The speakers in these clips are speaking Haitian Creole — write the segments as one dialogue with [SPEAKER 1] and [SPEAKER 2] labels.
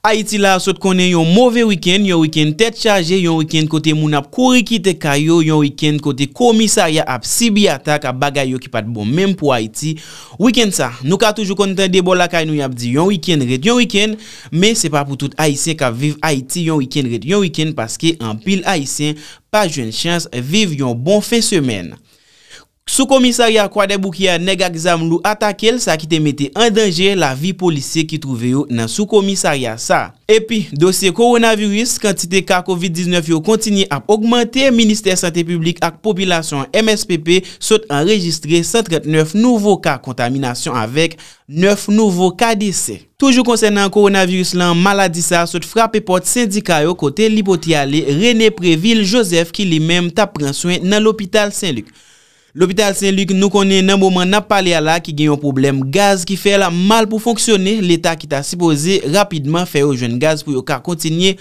[SPEAKER 1] Haiti la, sot konen yon mouve wikend, yon wikend tet chaje, yon wikend kote moun ap kuri kite kayo, yon wikend kote komisa ya ap si bi ata ka bagay yo ki pat bon menm pou Haiti. Wikend sa, nou ka toujou konen ten debol la kay nou yap di yon wikend ret yon wikend, men se pa pou tout Haitien ka viv Haiti yon wikend ret yon wikend paske an pil Haitien pa jwen chans viv yon bon fe semen. Sou komisariya kwa de boukia negak zam lou atakel sa ki te mette en denje la vi polisye ki trouve yo nan sou komisariya sa. Epi, dosye koronavirus, kantite ka COVID-19 yo kontini ap augmente, Ministèr Santé Publique ak Popilasyon MSPP sot anregistre 139 nouvo ka kontaminasyon avèk 9 nouvo ka desè. Toujou konsen nan koronavirus lan maladi sa sot frape pot syndika yo kote li poti ale René Preville Joseph ki li menm ta pren souen nan l'Hopital Saint-Luc. L'hôpital Saint-Luc nou konen nan boman nap pale ala ki genyon problem gaz ki fè la mal pou fonksyoner. L'Etat ki ta sipose rapidman fè yo jen gaz pou yo ka kontinye.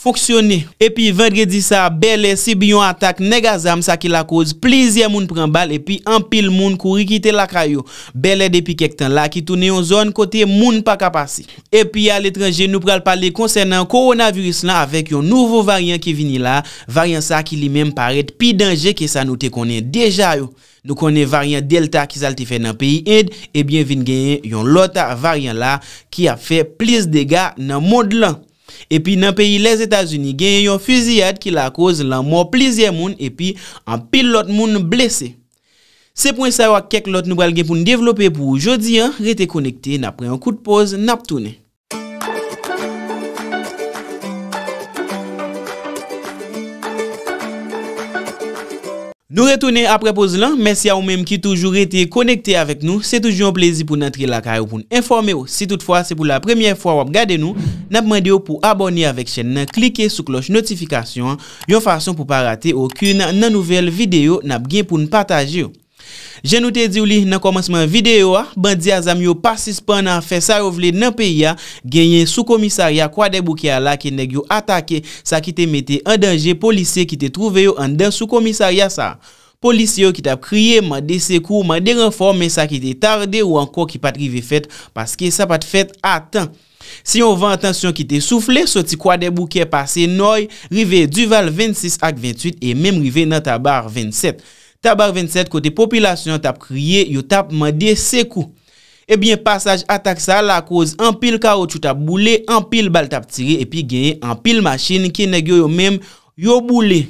[SPEAKER 1] Foksyone e pi vendredi sa bele si bi yon atak nega zam sa ki la koz plizye moun prembal e pi anpil moun kou rikite lakrayo. Bele depi kek tan la ki toune yon zon kote moun pa kapasi. E pi al etranje nou pral pale konsen nan koronaviris la avek yon nouvo varyan ki vini la. Varyan sa ki li menm paret pi denje ki sa nou te konen deja yo. Nou konen varyan delta ki salte fe nan peyi ind e eh bien vin genyen yon lota varyan la ki a fe pliz dega nan mond lan. Epi nan peyi les Etats-Unis gen yon fuziyad ki la akouz lan moun plizye moun epi an pil lot moun blese. Se pouen sa wak kek lot nou bal gen pou nou devlope pou oujodi an, rete konekte na prey an kou de pose nap toune. Nou retounen aprepoz lan, mersi a ou menm ki toujou retey konektey avek nou, se toujou yon plezi pou nantri lakay ou pou n informe ou. Si toutfwa se pou la premye fwa wap gade nou, nap mandi ou pou aboni avek chen nan, klike sou kloche notifikasyon, yon fason pou pa ratey okun nan nouvel videyo nap gen pou n pataje ou. Je nou te di ou li nan komanseman videyo a, bandi a zami ou pasispan nan fè sa yo vle nan peya genyen sou komisari a kwa de boukè a la ki neg yo atake sa ki te mette an danje polisye ki te trouve yo an dan sou komisari a sa. Polisye yo ki te ap kriye man de sekou, man de renforme sa ki te tarde ou anko ki pat rive fèt paske sa pat fèt a tan. Si yo vè an tansyon ki te souffle, soti kwa de boukè pase noy, rive Duval 26 ak 28 e mèm rive Nantabar 27. Tabar 27, kote popilasyon tap kriye, yo tap mandye sekou. Ebyen, eh pasaj atak sa la koz, an pil karo chou tap boule, an pil bal tap tire, epi genye, an pil machine ki negyo yo menm yo boule.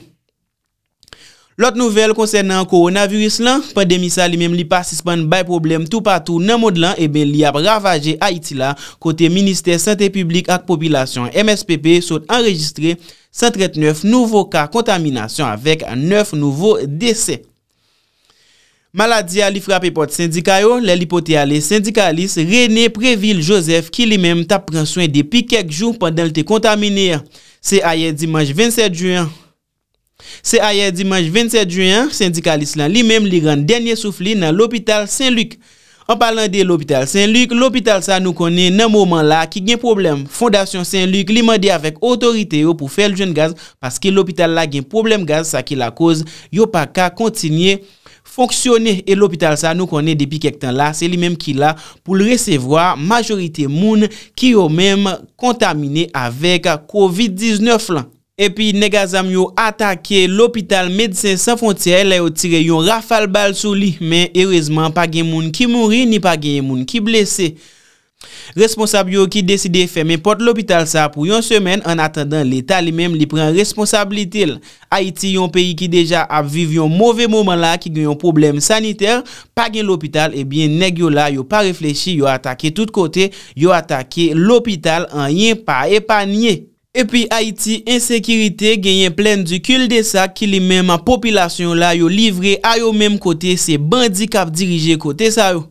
[SPEAKER 1] Lot nouvel konsen nan koronavirus lan, pandemisa li menm li pasispan bay problem tou patou nan mod lan, ebyen eh li ap ravaje a iti la, kote minister sante publik ak popilasyon MSPP sot anregistre 139 nouvo ka kontaminasyon avek 9 nouvo dese. Maladi a li frape pot syndikayo, le li poti a li syndikalis René Preville Joseph ki li menm ta pren soyn depi kek jou pandan li te kontamine. Se a ye dimanj 27 juyen, syndikalis lan li menm li ren denye soufli nan l'Hopital Saint-Luc. An palan de l'Hopital Saint-Luc, l'Hopital sa nou konen nan mouman la ki gen problem. Fondasyon Saint-Luc li mandi avek otorite yo pou fel jen gaz paske l'Hopital la gen problem gaz sa ki la koz yo pa ka kontinye. Fonksyone e l'opital sa nou konen depi kek tan la, se li menm ki la pou l resevwa majorite moun ki yo menm kontamine avek COVID-19 la. E pi negazam yo atake l'opital Medecin Sanfontiae la yo tire yon rafal bal sou li men e rezman pa gen moun ki mouri ni pa gen moun ki blese. Responsab yo ki deside fèmè pot l'hôpital sa pou yon semen en atendan l'Etat li mèm li pren responsabili tel. Haiti yon peyi ki deja ap viv yon mouvè mouman la ki gen yon problem saniter, pa gen l'hôpital, ebyen eh neg yo la yo pa reflechi, yo atake tout kote, yo atake l'hôpital an yen pa epanye. Epi Haiti, insekiritè gen yen plèn di kul de sa ki li mèm an popilasyon la yo livre a yo mèm kote se bandikap dirije kote sa yo.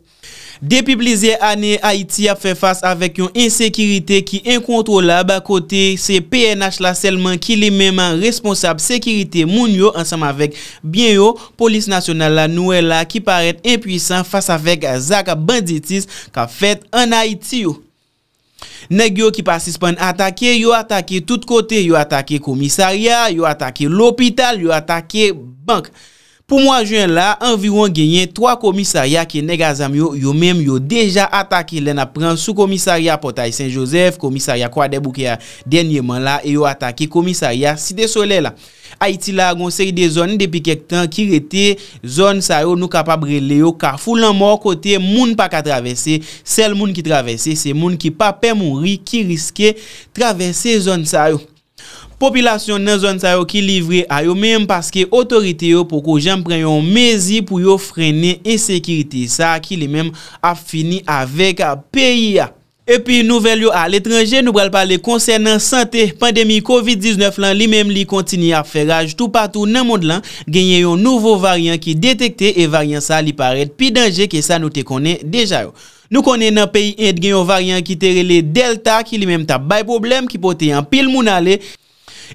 [SPEAKER 1] Depi blize ane, Haiti ap fè fass avèk yon insekiritè ki enkontro la ba kote se PNH la selman ki li mèman responsab sekiritè moun yo ansam avèk bien yo polis nasyonal la nouè e la ki paret impwisan fass avèk zaka banditis ka fèt ane Haiti yo. Neg yo ki pasis pan atake, yo atake tout kote, yo atake komisarya, yo atake l'opital, yo atake bank. Pou mwa juen la, environ genyen 3 komisarya ki negazam yo, yo menm yo deja atake lena pran sou komisarya potay Saint-Joseph, komisarya kwa debouke ya denye man la, e yo atake komisarya Sidesole la. Haiti la, gonseri de zon depi kek tan ki rete zon sa yo nou kapab rele yo, ka foulan mor kote moun pa ka travese, sel moun ki travese, se moun ki pa pe moun ri ki riske travese zon sa yo. Popilasyon nan zon sa yo ki livre a yo menm paske otorite yo poko jan preyon mezi pou yo frene ensekirite sa ki li menm a fini avek a peyi a. E pi nouvel yo al etranje nou bral pale konsen nan sante pandemi COVID-19 lan li menm li kontini a feraj tout patou nan mond lan genye yo nouvo varyan ki detekte e varyan sa li paret pi dange ke sa nou te kone deja yo. Nou kone nan peyi et genye yo varyan ki tere le delta ki li menm ta bay problem ki pote yan pil moun ale.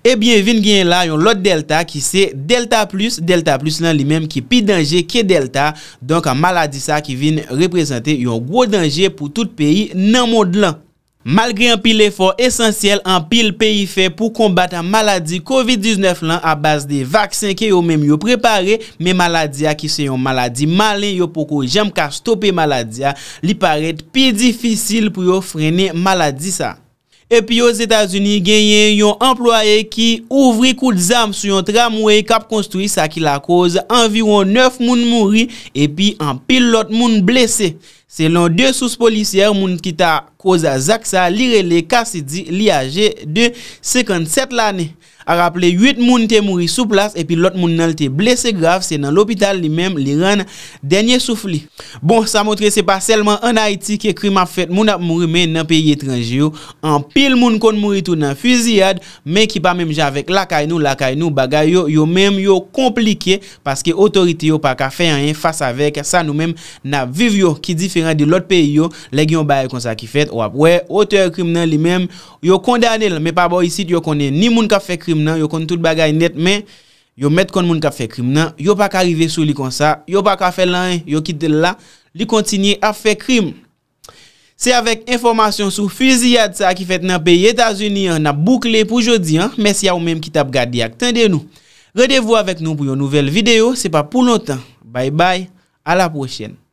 [SPEAKER 1] Ebyen vin gen la yon lot delta ki se delta plus, delta plus lan li menm ki pi denje ke delta, donk an maladi sa ki vin represente yon gwo denje pou tout peyi nan mod lan. Malgre an pil efor esensyel, an pil peyi fe pou kombat an maladi COVID-19 lan a bas de vaksin ke yo menm yo prepare, men maladi ya ki se yon maladi malen yo poko jem ka stoppe maladi ya, li paret pi difisil pou yo frene maladi sa. Epi yo Zetasuni genyen yon employe ki ouvri kout zam sou yon tram ou e kap konstoui sa ki la koz environ 9 moun mouri epi an pilot moun blese. Se lon 2 sous polisye moun ki ta... koza Zaksa, li rele Kassidi li age de 57 lane a rapple 8 moun te mouri sou plas epi lot moun nan te blese grav se nan l'opital li men li ren denye soufli bon sa motre se pa selman an Haiti ki krim ap fet moun ap mouri men nan peyi etranji yo an pil moun kon mouri tou nan fuziyad men ki pa menm javek lakay nou lakay nou bagay yo yo menm yo komplike paske otorite yo pa ka fey anyen fas avek sa nou menm nan viv yo ki diferan de lot peyi yo legyon baye konsa ki fet Wap, wè, auteur krim nan li mèm Yo kondane lè, mè pa bo yisit Yo kone ni moun ka fe krim nan Yo kone tout bagay net mè Yo met kon moun ka fe krim nan Yo pa ka rive sou li kon sa Yo pa ka fe lan, yo ki del la Li kontinye a fe krim Se avèk informasyon sou fizi yad sa Ki fèt nan peye Etasuni Nan boukle pou jodi Mè si yaw mèm ki tap gadi ak tende nou Redevou avèk nou pou yon nouvel video Se pa pou nou tan Bay bay, ala pochèn